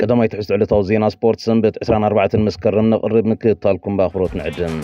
قدما يتحسد على توزينا سبورت سنبت 24 المسكر نقرب من كيطالكم باخروت نعدم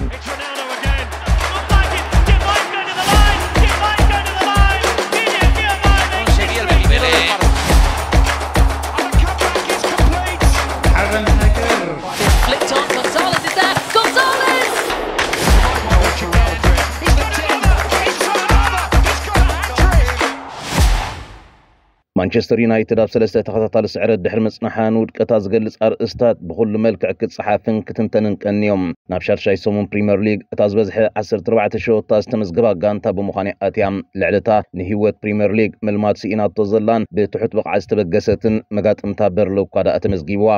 ማንቸስተር ዩናይትድ ኣብ ሰለስተ ተኸታታሊ ስዕረት ድሕሪ ምጽናሓን ውድቀታት ዝገልጽ ኣርእስታት ብኹሉ መልክዕ ክትጽሓፍን ክትንተንን ቀኒዮም ናብ ሻርሻይ ሰሙን ፕሪምየር ሊግ እታ ዝበዝሐ 14 ሸወታ ዝተመዝገባ ጋንታ ብምዃነ ኣትያ ልዕልታ ንሂወት ፕሪምየር ሊግ ምልማድ ስኢናቶ ዘላን ብትሑት ብቕዓ ዝተበገሰትን መጋጥምታ በርሎ እኳ ዳኣ ተመዝጊብዋ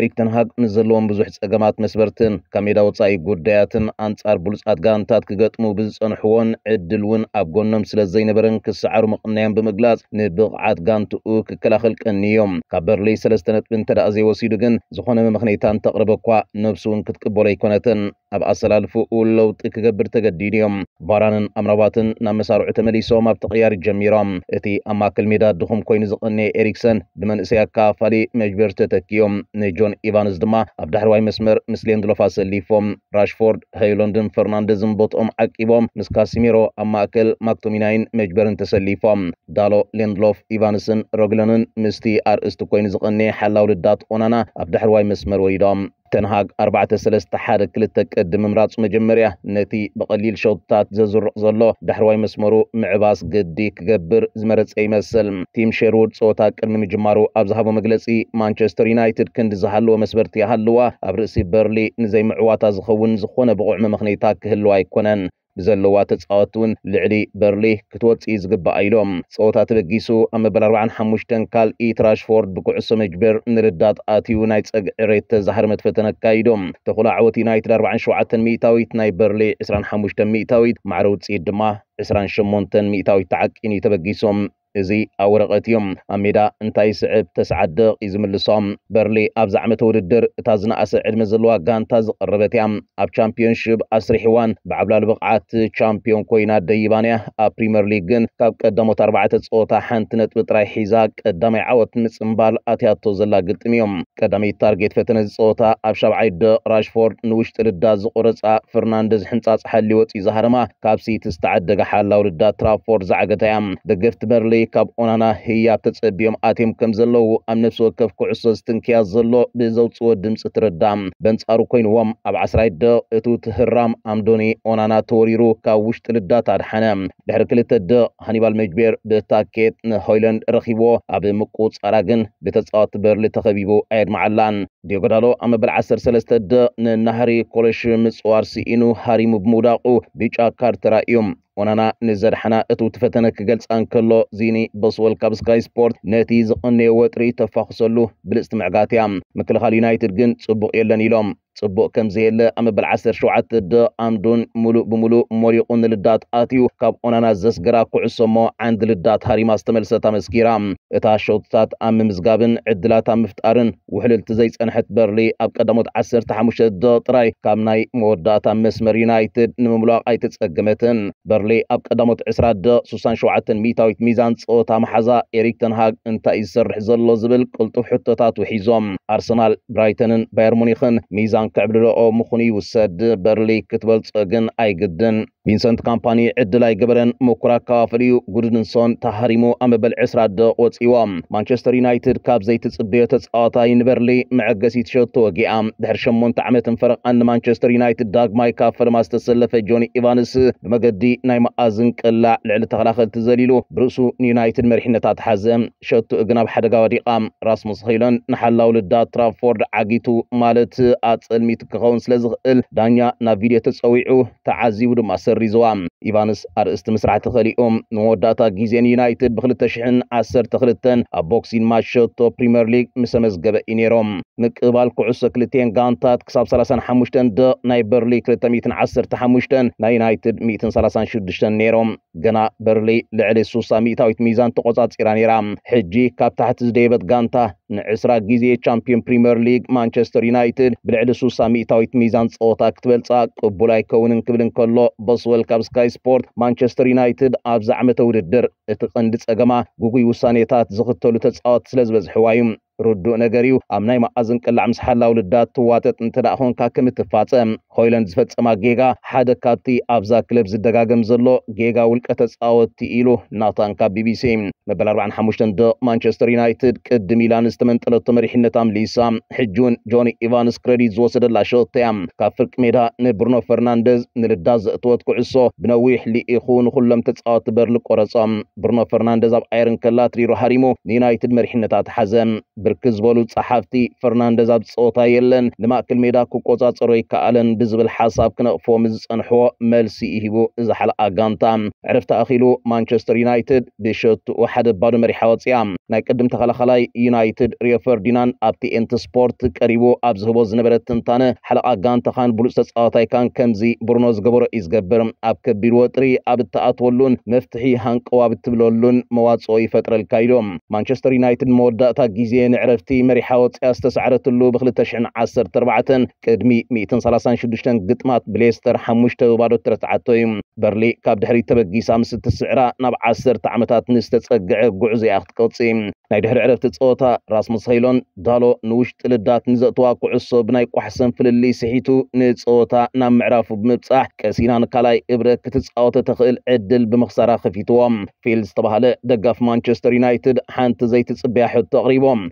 ኤሪክ ተንሃግ ምስ ዘለዎም ብዙሕ ጸገማት መስበርትን ካብ ሜዳ ወጻኢ ጉዳያትን ኣንጻር ብሉፃት ጋንታት ክገጥሙ ብዝጸንሕዎን ዕድል እውን ኣብ ጎኖም ስለ ዘይነበረን ክሰዓሩ ምቕናዮም ብምግላጽ ንብቕዓት ጋንታ ሓንቲኡ ክከላኸል ቀኒ እዮም ካብ በርሊ ሰለስተ ነጥብን ተዳእዘይ ዘይወሲዱ ግን ዝኾነ ምክንያታ እንተቕርበ እኳ ነብሱ እውን ክትቅበሎ ኣይኮነትን ኣብ ኣሰላልፉኡ ለውጢ ክገብር ተገዲድ እዮም ባራንን ኣምራባትን ናብ መሳርዑ ተመሊሶም ኣብ ተቕያር ጀሚሮም እቲ ኣብ ማእከል ሜዳ ድኹም ኮይኑ ዝቐኒየ ኤሪክሰን ብመንእሰይ ኣካፋሊ መጅበር ተተኪዮም ንጆን ኢቫንስ ድማ ኣብ ዳሕርዋይ መስመር ምስ ሌንድሎፍ ኣሰሊፎም ራሽፎርድ ሃይሎንድን ፈርናንደዝን ቦትኦም ዓቂቦም ምስ ካሲሜሮ ኣብ ማእከል ማክቶሚናይን መጅበርን ተሰሊፎም ዳሎ ሌንድሎፍ ኢቫንስን ፖሊስን ረግለንን ምስቲ ኣርእስቲ ኮይኑ ዝቐኒ ሓላው ልዳት ኦናና ኣብ ዳሕርዋይ መስመር ወይዶም ተንሃግ 431 ክልተ ቅዲ ምምራፁ መጀመርያ ነቲ ብቐሊል ሸውትታት ዘዝርቕ ዘሎ ዳሕርዋይ መስመሩ ምዕባስ ግዲ ክገብር ዝመረፀ ይመስል ቲም ሼርውድ ፀወታ ቅድሚ ምጅማሩ ኣብ ዝሃቦ መግለፂ ማንቸስተር ዩናይትድ ክንዲ ዝሃለዎ መስበርቲ ይሃልዋ ኣብ ርእሲ በርሊ ንዘይምዕዋታ ዝኸውን ዝኾነ ብቑዕሚ ምኽኔታ ክህልዋ ኣይኮነን ብዘለዋ ተፃወት እውን ልዕሊ በርሊ ክትወፅኢ ዝግባእ ኢሎም ፀወታ ተበጊሱ ኣብ መበል 45 ካልኢ ትራሽፎርድ ብኩዕሶ መጅበር ንርዳት ኣትዩ ናይ ፀግዒ ሬት ተዛሕርመት ፈተነ ኣካይዶም ተኩላ ዓወት ዩናይትድ 47 ሚእታዊት ናይ በርሊ 25 ሚእታዊት ማዕረ ውፅኢት ድማ 28 ሚእታዊት ተዓቂኑ ተበጊሶም እዚ ኣውርቐት እዮም ኣብ ሜዳ እንታይ ስዕብ ተስዓድቕ እዩ ዝምልሶም በርሊ ኣብዛ ዓመት ውድድር እታ ዝነኣሰ ዕድመ ዘለዋ ጋንታ ዝቐረበት እያ ኣብ ቻምፒዮንሽፕ ኣስሪሕዋን ብዓብላሉ ብቕዓት ቻምፒዮን ኮይና ደይባን እያ ኣብ ፕሪምየር ሊግ ግን ካብ ቀዳሞት ኣርባዕተ ፀወታ ሓንቲ ነጥቢ ጥራይ ሒዛ ቀዳማይ ዓወት ምፅምባል ኣትያቶ ዘላ ግጥም እዮም ቀዳመይ ታርጌት ፈተነ ዝፀወታ ኣብ ሻብዓይ ደ ራሽፎርድ ንውሽጢ ልዳ ዝቆረፃ ፈርናንደዝ ሕንፃፅ ሓሊ ወፂኡ ዝሃርማ ካብ ሲቲ ዝተዓደገ ሓላው ልዳ ትራፎርድ ዝዓገታ እያ ደገፍቲ በርሊ ካብ ኦናና ህያብ ተጸቢዮም ኣትዮም ከም ዘለዉ ኣብ ነፍሲ ወከፍ ኩዕሶ ዝትንክያ ዘሎ ብዘውፅዎ ድምፂ ትርዳም በንጻሩ ኮይኑዎም ኣብ 1ስራይ ደ እቱ ትህራም ኣምዶኒ ኦናና ተወሪሩ ካብ ውሽጢ ልዳት ኣድሓነ ድሕሪ ክልተ ደ ሃኒባል መጅቤር ብታኬት ንሆይለንድ ረኺቦ ኣብ ምቁፅጻራ ግን ብተጻወቲ በርሊ ተኸቢቡ ኣየድመዓላን ዲዮጎዳሎ ኣብ መበል 13 ደ ንናህሪ ኮለሽ ምፅዋር ስኢኑ ሃሪሙ ብምውዳቑ ቢጫ ካርድ ተራእዮም ونانا نزرحنا اتو تفتنك قلس انكلو زيني بسوال كابسكاي سبورت نتيز قني وطري تفاخسلو بالاستمع قاتيام مكلخال يونايتد قن تصبق يلن يلوم ጽቡቕ ከም ዘየለ ኣብ 17 ድ ኣምዱን ሙሉእ ብምሉእ መሪቑ ንልዳት ኣትዩ ካብ ኦናና ዘስግራ ኩዕሶ ሞ ዓንዲ ልዳት ሃሪማ ዝተመልሰት ኣመስኪራ እታ ሸውትታት ኣብ ምምዝጋብን ዕድላት ኣብ ምፍጣርን ውሕልልቲ ዘይጸንሐት በርሊ ኣብ ቀዳሞት 15 ዶ ጥራይ ካብ ናይ መወዳእታ መስመር ዩናይትድ ንምምላቕ ኣይተጸገመትን በርሊ ኣብ ቀዳሞት 20 ዶ 67 ሚታዊት ሚዛን ፀወታ መሓዛ ኤሪክ ተንሃግ እንታይ እዩ ዝሰርሕ ዘሎ ዝብል ቅልጡፍ ሕቶታት ውሒዞም ኣርሰናል ብራይተንን ባየር ሙኒክን ሚዛን كعبلو او مخوني وساد برلي كتبلت اغن اي جدن ቪንሰንት ካምፓኒ ዕድላይ ገበረን ምኩራ ከፋፍሪኡ ጉድንሶን ተሃሪሙ ኣብ መበል 20 ደቂ ወፂዋ ማንቸስተር ዩናይትድ ካብ ዘይትፅበዮ ተፃዋታይ ንበርሊ መዐገሲ ትሸቶ ወጊኣ ድሕሪ 8 ዓመት ፈረቓ ንማንቸስተር ዩናይትድ ዳግማይ ካብ ፈለማ ዝተሰለፈ ጆኒ ኢቫንስ ብመገዲ ናይ መኣዝን ቅላዕ ልዕሊ ተኸላኸልቲ ዘሊሉ ብርእሱ ንዩናይትድ መሪሕነት ኣትሓዘ ሸቱ ግን ኣብ ሓደጋ ወዲቓ ራስሙስ ሂለን ንሓላው ልዳ ትራፎርድ ዓጊቱ ማለት ኣፀልሚት ክኸውን ስለ ዝኽእል ዳኛ ናብ ቪድዮ ተፀዊዑ ተዓዚቡ ድማ ሰር ገሪዝዋ ኢቫንስ ኣርእስቲ ምስራሕ ተኸሊኦም ንመወዳእታ ግዜን ዩናይትድ ብ2012 ኣብ ቦክሲን ማች ሸቶ ፕሪምየር ሊግ ምሰመዝገበ እዩ ነይሮም ምቅባል ኩዕሶ ክልቴን ጋንታት ክሳብ 35 ደ ናይ በርሊ 215 ናይ ዩናይትድ 136 ነይሮም ገና በርሊ ልዕሊ 60 ሚእታዊት ሚዛን ተቆፃፂራ ነይራ ሕጂ ካብ ታሕቲ ዝደየበት ጋንታ ንዕስራ ግዜ ቻምፒዮን ፕሪምየር ሊግ ማንቸስተር ዩናይትድ ብልዕሊ 60 ሚእታዊት ሚዛን ፀወታ ክትበልፃ ቅቡል ኣይከውንን ክብል እንከሎ በስ ንምስወል ካብ ስካይ ስፖርት ማንቸስተር ዩናይትድ ኣብ ዛዕመተ ውድድር እቲ ቀንዲ ፀገማ ጉጉይ ውሳኔታት ዝኽተሉ ተፃወት ስለ ዝበዝሕዋ እዩ ርዱእ ነገርእዩ ኣብ ናይ መኣዝን ቅላዕ ምስ ሓላው ልዳት ትዋጠጥ እንትዳ ኮንካ ከም እትፋፀም ኮይለን ዝፈፀማ ጌጋ ሓደ ካብቲ ኣብዛ ክለብ ዝደጋገም ዘሎ ጌጋ ውልቀ ተፃወቲ ኢሉ ናታን ካብ ቢቢሲ መበል 45 ደ ማንቸስተር ዩናይትድ ቅዲ ሚላን ዝተመንጠለቶ መሪሕነት ኣምሊሳ ሕጂ እውን ጆኒ ኢቫንስ ክሬዲት ዝወሰደላ ሸወተያ ካብ ፍርቂ ሜዳ ንብሩኖ ፈርናንደዝ ንልዳት ዘእትወት ኩዕሶ ብነዊሕ ልኢኹ ንኩሎም ተፃወቲ በርሊ ቆረፆም ብሩኖ ፈርናንደዝ ኣብ ኣየርን ከላ ትሪሩ ሃሪሙ ንዩናይትድ መሪሕነታት ሓዘም ብርክት ዝበሉ ፀሓፍቲ ፈርናንደዝ ኣብ ፀወታ የለን ንማእከል ሜዳ ክቆፃፀሮ ይከኣለን ብዝብል ሓሳብ ክነቕፎ ዝፀንሕዎ መልሲ ይሂቡ ዝሓለኣ ጋንታ ዕረፍቲ ኣኺሉ ማንቸስተር ዩናይትድ ብሸትኡ ሓደ ባዶ መሪሓ ወፅያ ናይ ቅድም ተኸላኸላይ ዩናይትድ ሪዮ ፈርዲናንድ ኣብ ቲኤንቲ ስፖርት ቀሪቡ ኣብ ዝህቦ ዝነበረ ትንታነ ሓለቓ ጋንታኻን ብሉፅ ተፃዋታይካን ከምዚ ብሩኖ ዝገበሮ እዩ ዝገብር ኣብ ከቢድ ወጥሪ ኣብ እተኣትወሉን መፍትሒ ሃንቀዋ ብትብለሉን መዋፅኦ ይፈጥረልካ ኢሎም ማንቸስተር ዩናይትድ መወዳእታ ግዜ عرفتي مريحة كاس تسعرت اللو بخل تشعن عصر تربعة كدمي ميتن سلاسان شدوشتن قطمات بليستر حموشت وبارو ترت عطيم برلي كاب دهري تبقى قيسام ست السعرة نب عصر تعمتات نستسقع قعزي أخت قلصي ناي دحر عرفت تصوتا راس مسيلون دالو نوش تلدات نزقتوا كعصو بناي قحسن في اللي سحيتو نتصوتا نام معرافو بمبصح كاسينا نكالاي ابرة كتصوتا تخيل عدل بمخسارة خفيتوام فيلز طبهالة دقا في مانشستر يونايتد حانت زي تصبيا حد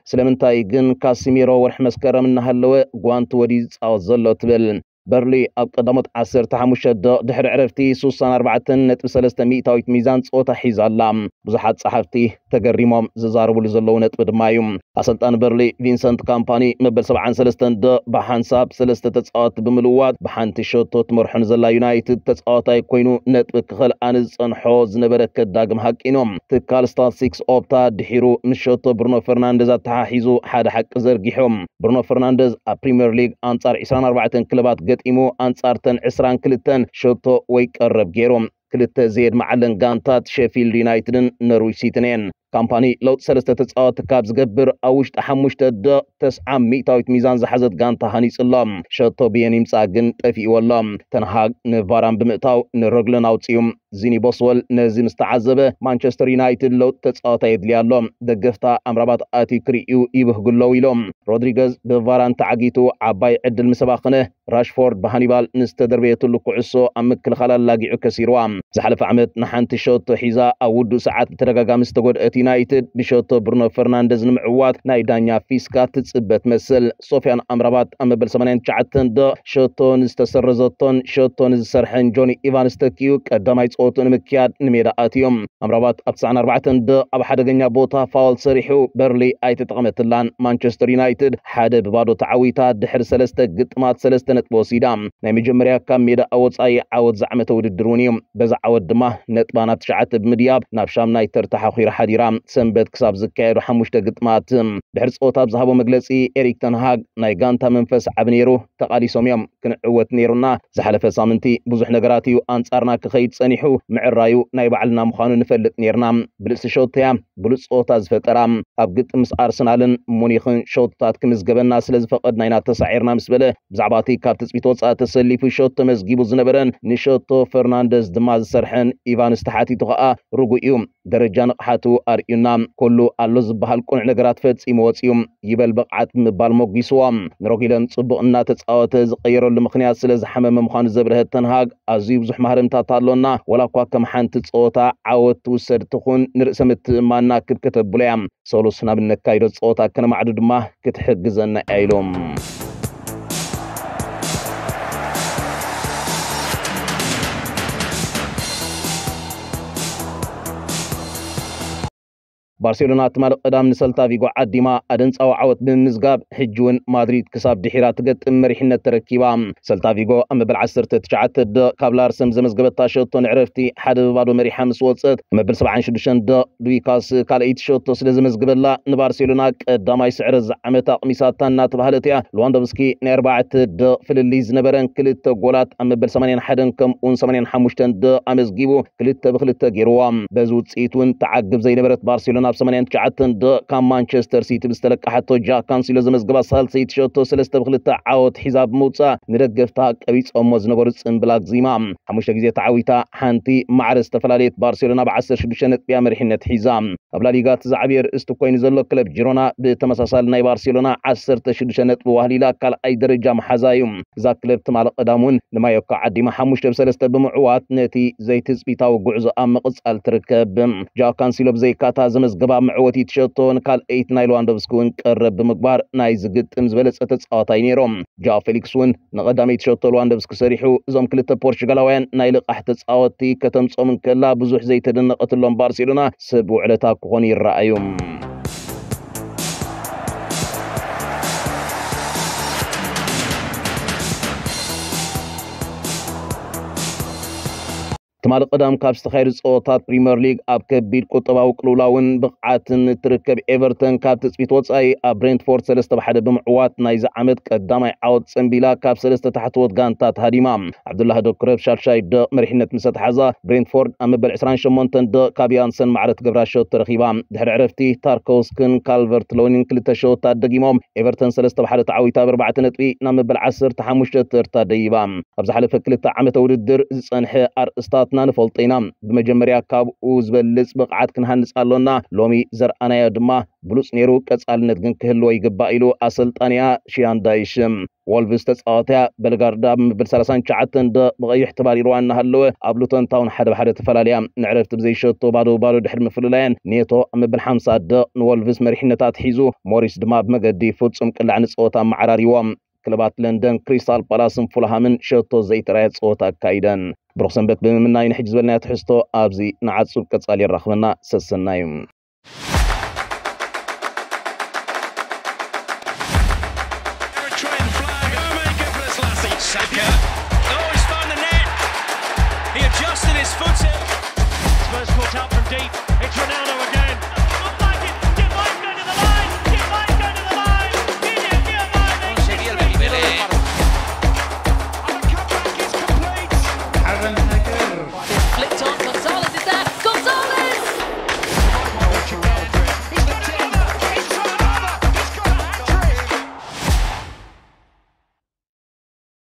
سلمنتاي جن كاسيميرو ورحمس كرم النهلوة قوانتو ودي تصوت زلو تبل በርሊ ኣብ ቀዳሞት 15 ደቕ ድሕሪ ዕረፍቲ 64.3 ሚእታዊት ሚዛን ፆታ ሒዛ ኣላ ብዙሓት ፀሓፍቲ ተገሪሞም ዝዛረብሉ ዘለዉ ነጥቢ ድማ እዩ ኣሰልጣን በርሊ ቪንሰንት ካምፓኒ መበል 73 ደቕ ብሓንሳብ ሰለስተ ተፃወቲ ብምልዋጥ ብሓንቲ ሸቶ ትመርሖን ዘላ ዩናይትድ ተፃወታይ ኮይኑ ነጥቢ ክኸል ኣነ ዝፀንሖ ዝነበረ ከዳግም ሃቂኖም ትካል ስታት ሲክስ ኦፕታ ድሒሩ ምስ ሸቶ ብርኖ ፈርናንደዝ ኣተሓሒዙ ሓደ ሓቂ ዘርጊሖም ብርኖ ፈርናንደዝ ኣብ ፕሪምየር ሊግ ኣንጻር 24 ክለባት ገጢሙ ኣንጻርተን 22 ሸቶ ወይ ቀረብ ገይሮም ክልተ ዘየድ መዓለን ጋንታት ሼፊልድ ዩናይትድን ነርዊች ሲቲን እየን ካምፓኒ ለውጢ ሰለስተ ተፃወቲ ካብ ዝገብር ኣብ ውሽጢ ሓሙሽተ ደ ተስዓ ሚእታዊት ሚዛን ዝሓዘት ጋንታ ሃኒፅሎም ሸቶ ብየን ይምፃእ ግን ጠፊእዎሎም ተንሃግ ንቫራን ብምእታው ንረግለን ኣውፅዩም ዚኒ ቦስወል ነዚ ምስ ተዓዘበ ማንቸስተር ዩናይትድ ለውጥ ተጻወታ የድልያ ኣሎ ደገፍታ ኣምራባት ኣቲ ክርእዩ ይብህግለው ኢሎም ሮድሪገዝ ብቫራን ተዓጊቱ ዓባይ ዕድል ምስ ራሽፎርድ ብሃኒባል ንዝተደርበየትሉ ኩዕሶ ኣብ ምክልኻል ኣላጊዑ ከሲርዋ ዝሓለፈ ዓመት ንሓንቲ ሸቶ ሒዛ ኣብ ውዱእ ሰዓት ብተደጋጋሚ ዝተጎድአት ዩናይትድ ብሸቶ ብሩኖ ፈርናንደዝ ንምዕዋት ናይ ዳኛ ፊስካ ትፅበ ትመስል ሶፊያን ኣምራባት ኣብ መበል 89 ዶ ሸቶ ንዝተሰረዘቶን ሸቶ ንዝሰርሐን ጆኒ ኢቫንስ ተኪዩ ቀዳማይ ፅብቆቱ ንምክያድ ንሜዳኣት እዮም ኣምራባት ኣብ 94 ድ ኣብ ሓደገኛ ቦታ ፋውል ሰሪሑ በርሊ ኣይተጠቐመትላን ማንቸስተር ዩናይትድ ሓደ ብባዶ ተዓዊታ ድሕሪ ሰለስተ ግጥማት ሰለስተ ነጥቢ ወሲዳ ናይ መጀመርያ ካብ ሜዳ ኣወፃኢ ዓወት ዝዓመተ ውድድር እውን እዮም በዛ ዓወት ድማ ነጥባ ናብ ትሽዓተ ብምድያብ ናብ ሻምናይ ተርተሓኺራ ሓዲራ ሰንበት ክሳብ ዝካየዱ ሓሙሽተ ግጥማት ድሕሪ ፀወታ ብዝሃቦ መግለፂ ኤሪክ ተንሃግ ናይ ጋንታ መንፈስ ዓብ ነይሩ ተቃሊሶም እዮም ክንዕወት ነይሩና ዝሓለፈ ሳምንቲ ብዙሕ ነገራት እዩ ኣንጻርና ክኸይድ ፀኒሑ ምዕራዩ ናይ ባዕልና ምዃኑ ንፈልጥ ነርና ብልፅሾተያ ብሉፅ ፆታ ዝፈጠራ ኣብ ግጥም ምስ ኣርሰናልን ሙኒኽን ሾትታት ክምዝገበና ስለ ዝፈቐድና ኢና ተሳዒርና ምስ በለ ብዛዕባ እቲ ካብ ትፅቢት ወፃኢ ተሰሊፉ ሾት ተመዝጊቡ ዝነበረን ንሸቶ ፈርናንደስ ድማ ዝሰርሐን ኢቫን ዝተሓቲቱ ከዓ ርጉእ እዩ ደረጃ ንቕሓቱ ኣርእዩና ኩሉ ኣሎ ዝበሃል ቁኑዕ ነገራት ፈፂሙ ወፂዩ ይበል ብቕዓት ምባል መጊስዎ ንሮጊለን ፅቡቕ እናተፃወተ ዝቀየረሉ ምክንያት ስለ ዝሓመመ ምዃኑ ዘብርህ ተንሃግ ኣዝዩ ብዙሕ ማህርምታት ኣሎና ወላ እኳ ከም ሓንቲ ፀወታ ዓወት ትውሰድ ትኹን ንርእሰ ምትእማና ክትከተብሎ እያ ሰሉስ ናብ ነካይዶ ፀወታ ከነማዕዱ ድማ ክትሕግዘና ኢሎም ባርሴሎና እትማልቕ ቅዳም ንሰልታ ቪጎ ዓዲማ ኣደንፃዊ ዓወት ብምምዝጋብ ሕጂ እውን ማድሪድ ክሳብ ድሒራ ትገጥም መሪሕነት ተረኪባ ሰልታ ቪጎ ኣብ መበል 19 ደቕ ካብ ላርሰም ዘመዝገበታ ሸቶ ንዕረፍቲ ሓደ ብባዶ መሪሓ ምስ ወፅት መበል 76 ደቕ ዱዊካስ ካልአይቲ ሸቶ ስለ ዘመዝግበላ ንባርሴሎና ቀዳማይ ስዕረ ዝዓመት ኣቕሚሳታ እናተባህለት እያ ሉዋንዶቭስኪ ናይ 4 ደቕ ፍልልይ ዝነበረን ክልተ ጎላት ኣብ መበል 81 ከምኡን 85 ደቕ ኣመዝጊቡ ክልተ ብክልተ ገይርዋ በዚ ውፅኢት እውን ተዓግብ ዘይነበረት ባርሴሎና ካብ 89 ደቕ ካብ ማንቸስተር ሲቲ ብዝተለቃሓቶ ጃክ ካንሲሎ ዘመዝገባ ሳልሰይቲ ሸቶ 3 ብክልተ ዓወት ሒዛ ብምውፃእ ንደገፍታ ቀቢፆሞ ዝነበሩ ፅምብላክ ዚማ ሓሙሽተ ግዜ ተዓዊታ ሓንቲ ማዕረ ዝተፈላለየት ባርሴሎና ብ16 ነጥብያ መሪሕነት ሒዛ ኣብ ላሊጋ ትዛዕብየ ርእስቲ ኮይኑ ዘሎ ክለብ ጅሮና ብተመሳሳሊ ናይ ባርሴሎና 16 ነጥቢ ዋህሊላ ካልኣይ ደረጃ መሓዛ እዩ እዛ ክለብ ትማል ቀዳም እውን ንማዮካ ዓዲማ ሓሙሽተ ብሰለስተ ብምዕዋት ነቲ ዘይትፅቢታዊ ጉዕዞ ኣብ ምቕፃል ትርከብ ጃ ካንሲሎ ብዘይካታ ዘመዝገ ፀገባ ምዕወት ይትሸቶን ካልአይት ናይ ሉዋንዶቭስኪ እውን ቀረብ ብምግባር ናይ ዝግጥም ዝበለፀ ተፃዋታይ ነይሮም ጃ ፌሊክስ እውን ንቐዳመይ ትሸቶ ሉዋንዶቭስኪ ሰሪሑ እዞም ክልተ ፖርቹጋላውያን ናይ ልቃሕ ተፃወቲ ከተምፆምን ከላ ብዙሕ ዘይተደነቐትሎም ባርሴሎና ስብ ውዕለታ ክኾኑ ይረኣዩ تمال قدام كابس تخير صوتات بريمير ليج اب كبير كتبا وكلولاون بقعاتن تركب ايفرتن كاب تسبيت واتس اي اب برينتفورد سلسة بحدة بمعوات نايز عمد قدامي عود سنبيلا كاب سلسة تحت وطقان تات هاديمام عبدالله دو كريب شارشاي دو مرحنة مسات حزا برينتفورد امبل عسران شمونتن دو كابيانسن معرض قبراشو ترخيبام دهر عرفتي تاركوس كن كالفرت لونين كلتا شو تات دقيموم ايفرتن سلسة بحدة عوي تابر بعت نتوي نامبل عصر تحمشت ترتا ديبام ابزحل فكلتا عمت اوردر زنح ار استات መሰረትና ንፈልጦ ኢና ብመጀመርያ ካብኡ ዝበልፅ ብቕዓት ክንሃንፅ ኣሎና ሎሚ ዘርኣናዮ ድማ ብሉፅ ነይሩ ቀጻልነት ግን ክህልዎ ይግባእ ኢሉ ኣሰልጣንያ ሽያንዳይሽ ወልቭስ ተፃወትያ በልጋርዳ ብምብል 39 ደ ብቀይሕ ተባሪርዋ እናሃለወ ኣብ ሉተን ታውን ሓደ ብሓደ ተፈላለያ ንዕረፍቲ ብዘይሸቶ ባዶ ባዶ ድሕሪ ምፍልላየን ኔቶ ኣብ ምብል 50 ደ ንወልቭስ መሪሕነታት ሒዙ ሞሪስ ድማ ብመገዲ ፍጹም ቅላዕ ንፀወታ ኣመዓራሪዎም ክለባት ለንደን ክሪስታል ፓላስን ፉልሃምን ሸቶ ዘይተረኣየ ፀወታ ኣካይደን ብሩኽ ሰንበት ብምምናይ ንሕጂ ዝበልናዮ ትሕዝቶ ኣብዚ ንዓጹብ ቀጻሊ ይራኽበና ሰሰና እዩ